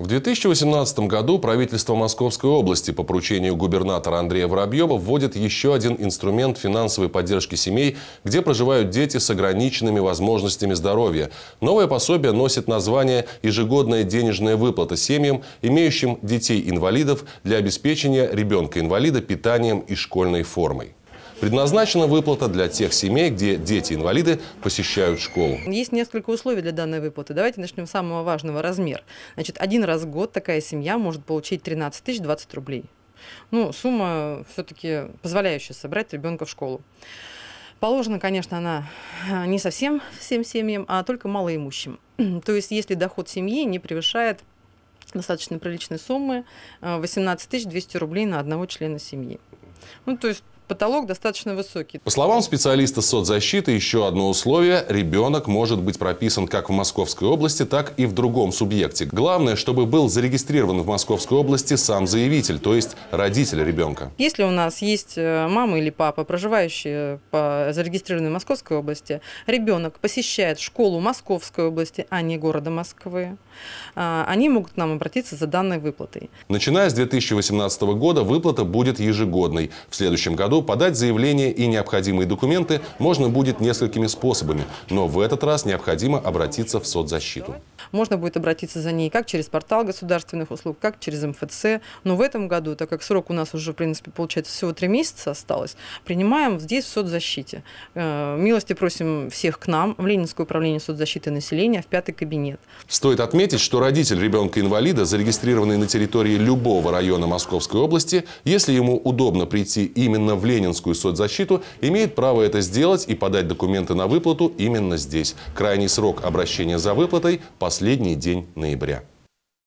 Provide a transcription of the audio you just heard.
В 2018 году правительство Московской области по поручению губернатора Андрея Воробьева вводит еще один инструмент финансовой поддержки семей, где проживают дети с ограниченными возможностями здоровья. Новое пособие носит название «Ежегодная денежная выплата семьям, имеющим детей-инвалидов для обеспечения ребенка-инвалида питанием и школьной формой». Предназначена выплата для тех семей, где дети-инвалиды посещают школу. Есть несколько условий для данной выплаты. Давайте начнем с самого важного – размер. Значит, один раз в год такая семья может получить 13 тысяч 20 рублей. Ну, сумма все-таки позволяющая собрать ребенка в школу. Положена, конечно, она э, не совсем всем семьям, а только малоимущим. То есть, если доход семьи не превышает достаточно приличной суммы 18 э, 200 рублей на одного члена семьи. Ну, то есть потолок достаточно высокий. По словам специалиста соцзащиты, еще одно условие – ребенок может быть прописан как в Московской области, так и в другом субъекте. Главное, чтобы был зарегистрирован в Московской области сам заявитель, то есть родитель ребенка. Если у нас есть э, мама или папа, проживающие по зарегистрированной Московской области, ребенок посещает школу Московской области, а не города Москвы, а, они могут к нам обратиться за данной выплатой. Начиная с 2018 года выплата будет ежегодной. В следующем году подать заявление и необходимые документы можно будет несколькими способами, но в этот раз необходимо обратиться в соцзащиту. Можно будет обратиться за ней как через портал государственных услуг, как через МФЦ. Но в этом году, так как срок у нас уже, в принципе, получается всего три месяца осталось, принимаем здесь в соцзащите. Э, милости просим всех к нам, в Ленинское управление соцзащиты населения, в пятый кабинет. Стоит отметить, что родитель ребенка-инвалида, зарегистрированный на территории любого района Московской области, если ему удобно прийти именно в ленинскую соцзащиту, имеет право это сделать и подать документы на выплату именно здесь. Крайний срок обращения за выплатой – последний день ноября.